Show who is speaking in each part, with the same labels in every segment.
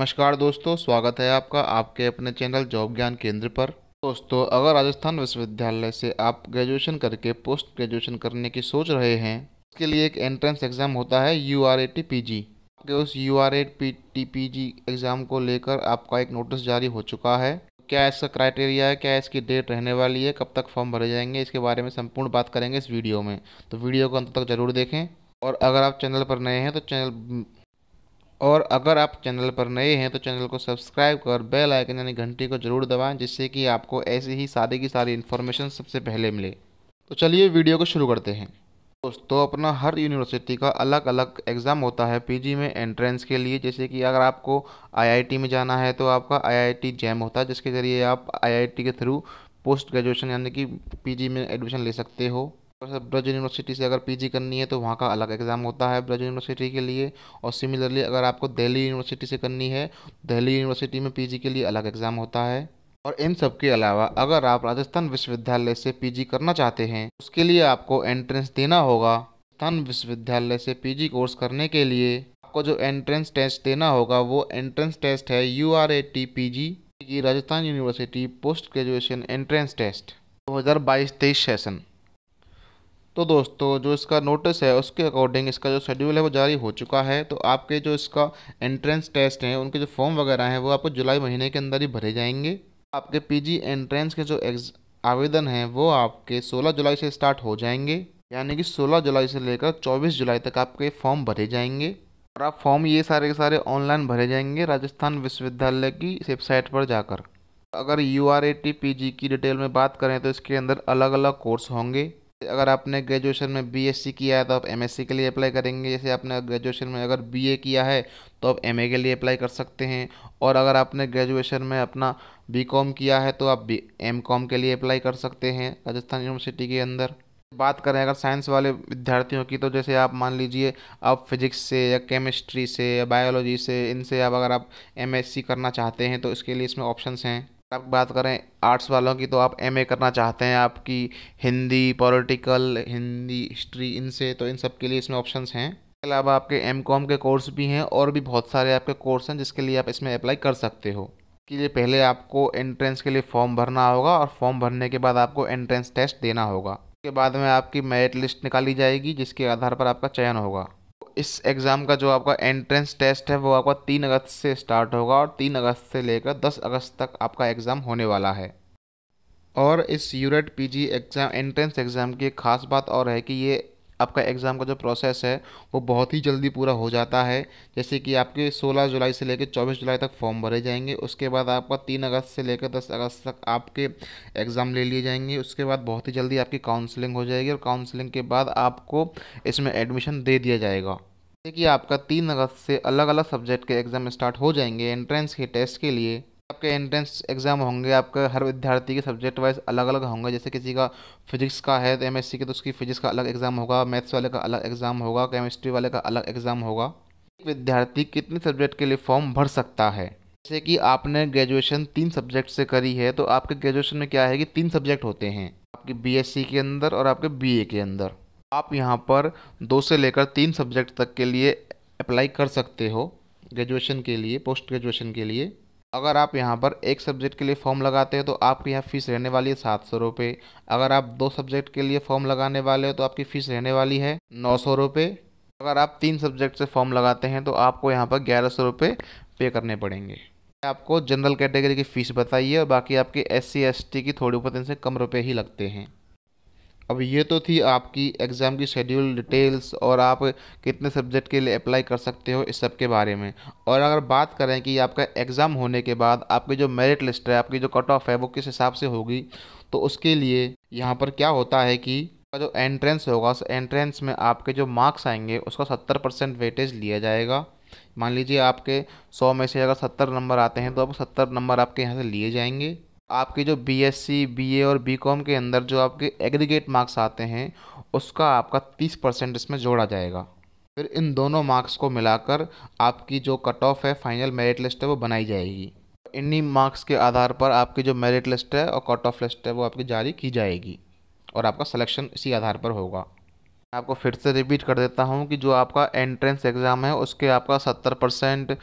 Speaker 1: नमस्कार दोस्तों स्वागत है आपका आपके अपने चैनल जॉब ज्ञान केंद्र पर दोस्तों अगर राजस्थान विश्वविद्यालय से आप ग्रेजुएशन करके पोस्ट ग्रेजुएशन करने की सोच रहे हैं उसके लिए एक एंट्रेंस एग्ज़ाम होता है you R A T P G आपके उस U R A T P G exam को लेकर आपका एक नोटिस जारी हो चुका है क्या इसका क्राइटेरिया है क्या इसकी डेट रहने वाली है कब तक फॉर्म भरे जाएंगे इसके बारे में संपूर्ण बात करेंगे इस वीडियो में तो वीडियो को अंत तक जरूर देखें और अगर आप चैनल पर नए हैं तो चैनल और अगर आप चैनल पर नए हैं तो चैनल को सब्सक्राइब कर बेल आइकन यानी घंटी को जरूर दबाएं जिससे कि आपको ऐसी ही सारी की सारी इन्फॉर्मेशन सबसे पहले मिले तो चलिए वीडियो को शुरू करते हैं दोस्तों अपना हर यूनिवर्सिटी का अलग अलग एग्ज़ाम होता है पीजी में एंट्रेंस के लिए जैसे कि अगर आपको आईआईटी में जाना है तो आपका आईआईटी जैम होता है जिसके ज़रिए आप आईआईटी के थ्रू पोस्ट ग्रेजुएशन यानी कि पीजी में एडमिशन ले सकते हो ब्रज यूनिवर्सिटी से अगर पीजी करनी है तो वहाँ का अलग एग्ज़ाम होता है ब्रज यूनिवर्सिटी के लिए और सिमिलरली अगर आपको दिल्ली यूनिवर्सिटी से करनी है दिल्ली यूनिवर्सिटी में पीजी के लिए अलग एग्ज़ाम होता है और इन सब के अलावा अगर आप राजस्थान विश्वविद्यालय से पीजी करना चाहते हैं उसके लिए आपको एंट्रेंस देना होगा राजस्थान विश्वविद्यालय से पी कोर्स करने के लिए आपको जो एंट्रेंस टेस्ट देना होगा वो entrance test U you R A T P G की Rajasthan university post graduation entrance test दो हज़ार सेशन तो दोस्तों जो इसका नोटिस है उसके अकॉर्डिंग इसका जो शेड्यूल है वो जारी हो चुका है तो आपके जो इसका एंट्रेंस टेस्ट हैं उनके जो फॉर्म वगैरह हैं वो आपको जुलाई महीने के अंदर ही भरे जाएंगे आपके पीजी एंट्रेंस के जो एग्ज आवेदन हैं वो आपके 16 जुलाई से स्टार्ट हो जाएंगे यानी कि 16 जुलाई से लेकर 24 जुलाई तक आपके फॉर्म भरे जाएंगे और आप फॉर्म ये सारे के सारे ऑनलाइन भरे जाएंगे राजस्थान विश्वविद्यालय की वेबसाइट पर जाकर अगर U R A T P G की डिटेल में बात करें तो इसके अंदर अलग अलग कोर्स होंगे अगर आपने ग्रेजुएशन में बीएससी किया है तो आप एमएससी के लिए अप्लाई करेंगे जैसे आपने ग्रेजुएशन में अगर बीए किया है तो आप एमए के लिए अप्लाई कर सकते हैं और अगर आपने ग्रेजुएशन में अपना बीकॉम किया है तो आप एम कॉम के लिए अप्लाई कर सकते हैं राजस्थान यूनिवर्सिटी के अंदर बात करें अगर साइंस वाले विद्यार्थियों की तो जैसे आप मान लीजिए आप फिजिक्स से या केमिस्ट्री से या बायोलॉजी से इनसे आप अगर आप एमएससी करना चाहते हैं तो इसके लिए इसमें ऑप्शंस हैं आप बात करें आर्ट्स वालों की तो आप एमए करना चाहते हैं आपकी हिंदी पॉलिटिकल हिंदी हिस्ट्री इनसे तो इन सब के लिए इसमें ऑप्शंस हैं इसके अलावा आपके एम कॉम के कोर्स भी हैं और भी बहुत सारे आपके कोर्स हैं जिसके लिए आप इसमें अप्लाई कर सकते हो के लिए पहले आपको एंट्रेंस के लिए फॉर्म भरना होगा और फॉर्म भरने के बाद आपको एंट्रेंस टेस्ट देना होगा उसके बाद में आपकी मेरिट लिस्ट निकाली जाएगी जिसके आधार पर आपका चयन होगा इस एग्ज़ाम का जो आपका एंट्रेंस टेस्ट है वो आपका तीन अगस्त से स्टार्ट होगा और तीन अगस्त से लेकर दस अगस्त तक आपका एग्ज़ाम होने वाला है और इस URAT PG exam entrance exam की एक ख़ास बात और है कि ये आपका एग्ज़ाम का जो प्रोसेस है वो बहुत ही जल्दी पूरा हो जाता है जैसे कि आपके 16 जुलाई से लेकर 24 जुलाई तक फॉर्म भरे जाएंगे उसके बाद आपका 3 अगस्त से लेकर 10 अगस्त तक आपके एग्ज़ाम ले लिए जाएंगे उसके बाद बहुत ही जल्दी आपकी काउंसलिंग हो जाएगी और काउंसलिंग के बाद आपको इसमें एडमिशन दे दिया जाएगा जैसे कि आपका तीन अगस्त से अलग अलग सब्जेक्ट के एग्ज़ाम स्टार्ट हो जाएंगे एंट्रेंस के टेस्ट के लिए आपके एंट्रेंस एग्ज़ाम होंगे आपके हर विद्यार्थी के सब्जेक्ट वाइज अलग अलग होंगे जैसे किसी का फिजिक्स का है तो एमएससी के तो उसकी फिजिक्स का अलग एग्ज़ाम होगा मैथ्स वाले का अलग एग्ज़ाम होगा केमिस्ट्री वाले का अलग एग्ज़ाम होगा एक विद्यार्थी कितने सब्जेक्ट के लिए फॉर्म भर सकता है जैसे कि आपने ग्रेजुएशन तीन सब्जेक्ट से करी है तो आपके ग्रेजुएशन में क्या है कि तीन सब्जेक्ट होते हैं आपके बी के अंदर और आपके बी के अंदर आप यहाँ पर दो से लेकर तीन सब्जेक्ट तक के लिए अप्लाई कर सकते हो ग्रेजुएशन के लिए पोस्ट ग्रेजुएशन के लिए अगर आप यहाँ पर एक सब्जेक्ट के लिए फॉर्म लगाते हो तो आपकी यहाँ फ़ीस रहने वाली है सात सौ रुपये अगर आप दो सब्जेक्ट के लिए फॉर्म लगाने वाले हो तो आपकी फ़ीस रहने वाली है नौ सौ रुपये अगर आप तीन सब्जेक्ट से फॉर्म लगाते हैं तो आपको यहाँ पर ग्यारह सौ रुपये पे करने पड़ेंगे आपको जनरल कैटेगरी की फ़ीस बताइए और बाकी आपके एस सी एस टी की थोड़ी बहुत इनसे कम रुपये ही लगते हैं अब ये तो थी आपकी एग्ज़ाम की शेड्यूल डिटेल्स और आप कितने सब्जेक्ट के लिए अप्लाई कर सकते हो इस सब के बारे में और अगर बात करें कि आपका एग्ज़ाम होने के बाद आपकी जो मेरिट लिस्ट है आपकी जो कट ऑफ है वो किस हिसाब से होगी तो उसके लिए यहाँ पर क्या होता है कि जो एंट्रेंस होगा उस एंट्रेंस में आपके जो मार्क्स आएंगे उसका सत्तर परसेंट वेटेज लिया जाएगा मान लीजिए आपके सौ में से अगर सत्तर नंबर आते हैं तो अब सत्तर नंबर आपके यहाँ से लिए जाएंगे आपके जो B S C B A और बी कॉम के अंदर जो आपके एग्रीगेट मार्क्स आते हैं उसका आपका तीस परसेंट इसमें जोड़ा जाएगा फिर इन दोनों मार्क्स को मिलाकर आपकी जो कट ऑफ है फाइनल मेरिट लिस्ट है वो बनाई जाएगी इन्हीं मार्क्स के आधार पर आपकी जो मेरिट लिस्ट है और कट ऑफ लिस्ट है वो आपकी जारी की जाएगी और आपका सिलेक्शन इसी आधार पर होगा आपको फिर से रिपीट कर देता हूँ कि जो आपका एंट्रेंस एग्ज़ाम है उसके आपका सत्तर परसेंट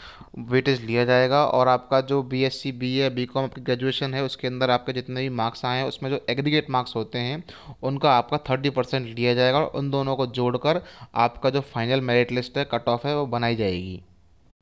Speaker 1: वेटेज लिया जाएगा और आपका जो B S C B A B com आपकी ग्रेजुएशन है उसके अंदर आपके जितने भी मार्क्स आए हैं उसमें जो एग्रीगेट मार्क्स होते हैं उनका आपका थर्टी परसेंट लिया जाएगा और उन दोनों को जोड़कर आपका जो फाइनल मेरिट लिस्ट है कट ऑफ है वो बनाई जाएगी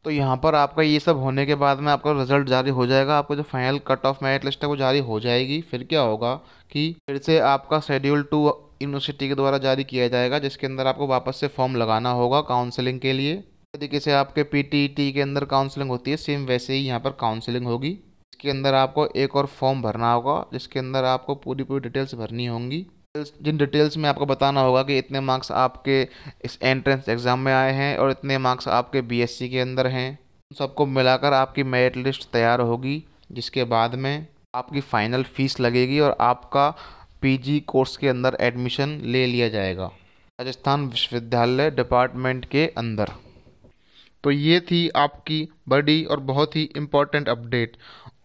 Speaker 1: तो यहाँ पर आपका ये सब होने के बाद में आपका रिजल्ट जारी हो जाएगा आपका जो final cut off merit list है वो जारी हो जाएगी फिर क्या होगा कि फिर से आपका शेड्यूल टू यूनिवर्सिटी के द्वारा जारी किया जाएगा जिसके अंदर आपको वापस से फॉर्म लगाना होगा काउंसलिंग के लिए तरीके से आपके पीटीटी e के अंदर काउंसलिंग होती है सेम वैसे ही यहाँ पर काउंसलिंग होगी इसके अंदर आपको एक और फॉर्म भरना होगा जिसके अंदर आपको पूरी पूरी डिटेल्स भरनी होंगी जिन डिटेल्स में आपको बताना होगा कि इतने मार्क्स आपके इस एंट्रेंस एग्ज़ाम में आए हैं और इतने मार्क्स आपके बीएससी के अंदर हैं उन सबको मिलाकर आपकी मेरिट लिस्ट तैयार होगी जिसके बाद में आपकी फ़ाइनल फ़ीस लगेगी और आपका पीजी कोर्स के अंदर एडमिशन ले लिया जाएगा राजस्थान विश्वविद्यालय डिपार्टमेंट के अंदर तो ये थी आपकी बड़ी और बहुत ही इम्पॉर्टेंट अपडेट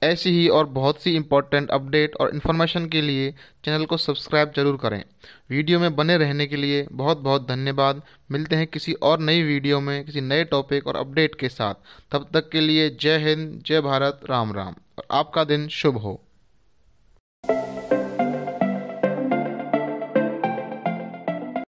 Speaker 1: ऐसी ही और बहुत सी इम्पोर्टेंट अपडेट और इन्फॉर्मेशन के लिए चैनल को सब्सक्राइब जरूर करें वीडियो में बने रहने के लिए बहुत बहुत धन्यवाद मिलते हैं किसी और नई वीडियो में किसी नए टॉपिक और अपडेट के साथ तब तक के लिए जय हिंद जय भारत राम राम और आपका दिन शुभ हो